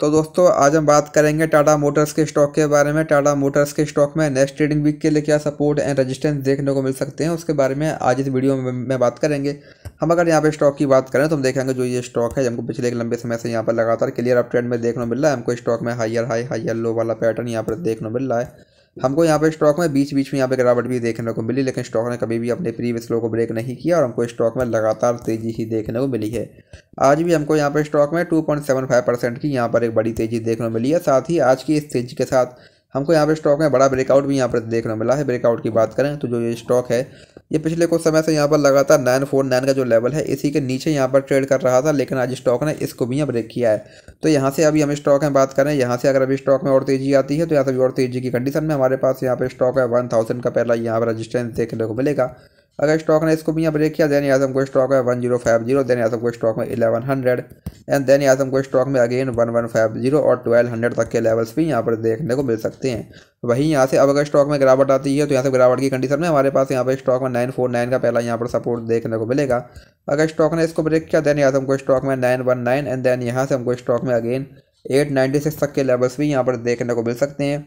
तो दोस्तों आज हम बात करेंगे टाटा मोटर्स के स्टॉक के बारे में टाटा मोटर्स के स्टॉक में नेक्स्ट ट्रेडिंग वीक के लिए क्या सपोर्ट एंड रेजिस्टेंस देखने को मिल सकते हैं उसके बारे में आज इस वीडियो में बात करेंगे हम अगर यहाँ पे स्टॉक की बात करें तो हम देखेंगे जो ये स्टॉक है हमको पिछले एक लंबे समय से यहाँ पर लगातार क्लियर अप ट्रेंड में देखने को मिल रहा है हमको स्टॉक में हाइयर हाई हाइयर लो वाला पैटर्न यहाँ पर देखने को मिल रहा है हमको यहाँ पे स्टॉक में बीच बीच में यहाँ पे गिरावट भी देखने को मिली लेकिन स्टॉक ने कभी भी अपने प्रीवियस लो को ब्रेक नहीं किया और हमको स्टॉक में लगातार तेजी ही देखने को मिली है आज भी हमको यहाँ पे स्टॉक में 2.75 परसेंट की यहाँ पर एक बड़ी तेजी देखने को मिली है साथ ही आज की इस तेजी के साथ हमको यहाँ पे स्टॉक में बड़ा ब्रेकआउट भी यहाँ पर देखने को मिला है ब्रेकआउट की बात करें तो जो ये स्टॉक है ये पिछले कुछ समय से यहाँ पर लगातार नाइन फोर नाइन का जो लेवल है इसी के नीचे यहाँ पर ट्रेड कर रहा था लेकिन आज स्टॉक ने इसको भी यहाँ ब्रेक किया है तो यहाँ से अभी हम स्टॉक में बात करें यहाँ से अगर अभी स्टॉक में और तेजी आती है तो यहाँ से और तेजी की कंडीशन में हमारे पास यहाँ पर स्टॉक है वन थाउजेंड का पहला यहाँ पर रजिस्टेंस देखने को मिलेगा अगर स्टॉक ने इसको भी यहाँ ब्रेक किया देन आजम हमको स्टॉक में one zero five zero then आजम को स्टॉक में इलेवन हंड्रेड एंड देन आजम हमको स्टॉक में again one one five zero और ट्वेल्व हंड्रेड तक के लेवल्स भी यहाँ पर देखने को मिल सकते हैं वहीं यहाँ से अब अगर स्टॉक में गिरावट आती है तो यहाँ से गिरावट की कंडीशन में हमारे पास यहाँ पर स्टॉक में नाइन फोर नाइन का पहला यहाँ पर सपोर्ट देखने को मिलेगा अगर स्टॉक ने इसको ब्रेक किया देन आजम को हमको स्टॉक में nine one nine and then यहाँ से हमको स्टॉक में अगेन एट नाइन्टी सिक्स तक के लेवल्स भी यहाँ पर देखने को मिल सकते हैं